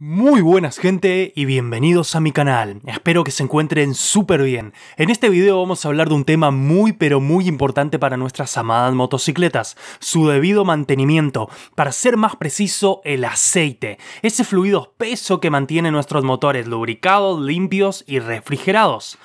Muy buenas gente y bienvenidos a mi canal, espero que se encuentren súper bien. En este video vamos a hablar de un tema muy pero muy importante para nuestras amadas motocicletas, su debido mantenimiento, para ser más preciso el aceite, ese fluido espeso que mantiene nuestros motores lubricados, limpios y refrigerados.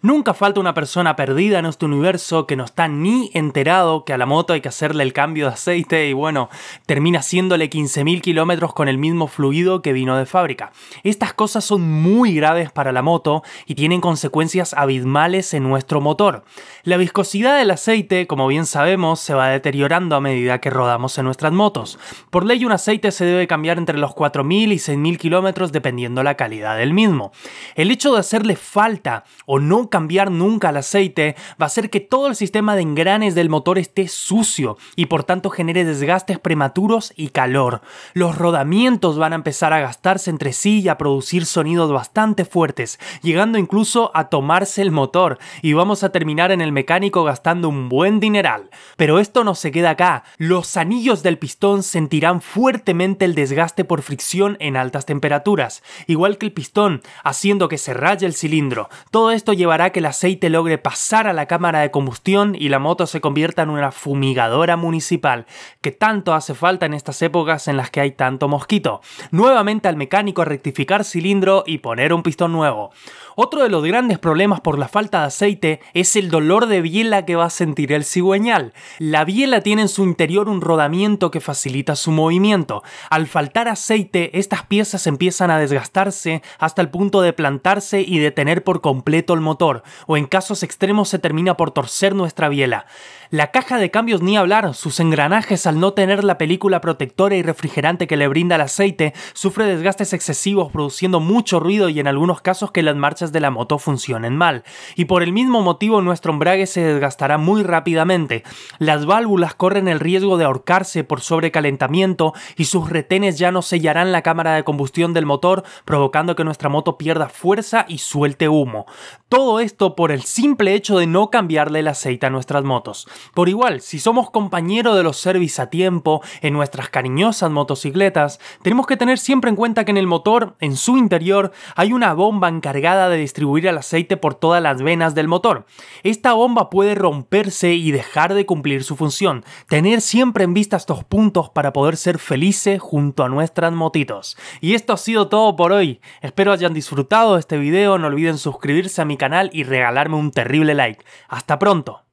Nunca falta una persona perdida en nuestro universo que no está ni enterado que a la moto hay que hacerle el cambio de aceite y bueno, termina haciéndole 15.000 kilómetros con el mismo fluido que vino de fábrica. Estas cosas son muy graves para la moto y tienen consecuencias abismales en nuestro motor. La viscosidad del aceite, como bien sabemos, se va deteriorando a medida que rodamos en nuestras motos. Por ley un aceite se debe cambiar entre los 4.000 y 6.000 kilómetros dependiendo la calidad del mismo. El hecho de hacerle falta o no cambiar nunca el aceite va a hacer que todo el sistema de engranes del motor esté sucio y por tanto genere desgastes prematuros y calor. Los rodamientos van a empezar a gastarse entre sí y a producir sonidos bastante fuertes, llegando incluso a tomarse el motor y vamos a terminar en el mecánico gastando un buen dineral. Pero esto no se queda acá, los anillos del pistón sentirán fuertemente el desgaste por fricción en altas temperaturas, igual que el pistón, haciendo que se raye el cilindro. Todo esto llevará que el aceite logre pasar a la cámara de combustión y la moto se convierta en una fumigadora municipal, que tanto hace falta en estas épocas en las que hay tanto mosquito. Nuevamente al mecánico a rectificar cilindro y poner un pistón nuevo. Otro de los grandes problemas por la falta de aceite es el dolor de biela que va a sentir el cigüeñal. La biela tiene en su interior un rodamiento que facilita su movimiento. Al faltar aceite, estas piezas empiezan a desgastarse hasta el punto de plantarse y detener por completo el motor o en casos extremos se termina por torcer nuestra biela. La caja de cambios ni hablar, sus engranajes al no tener la película protectora y refrigerante que le brinda el aceite, sufre desgastes excesivos produciendo mucho ruido y en algunos casos que las marchas de la moto funcionen mal. Y por el mismo motivo nuestro embrague se desgastará muy rápidamente. Las válvulas corren el riesgo de ahorcarse por sobrecalentamiento y sus retenes ya no sellarán la cámara de combustión del motor, provocando que nuestra moto pierda fuerza y suelte humo. Todo esto por el simple hecho de no cambiarle el aceite a nuestras motos. Por igual, si somos compañeros de los service a tiempo en nuestras cariñosas motocicletas, tenemos que tener siempre en cuenta que en el motor, en su interior, hay una bomba encargada de distribuir el aceite por todas las venas del motor. Esta bomba puede romperse y dejar de cumplir su función. Tener siempre en vista estos puntos para poder ser felices junto a nuestras motitos. Y esto ha sido todo por hoy. Espero hayan disfrutado este video, no olviden suscribirse a mi canal y regalarme un terrible like. Hasta pronto.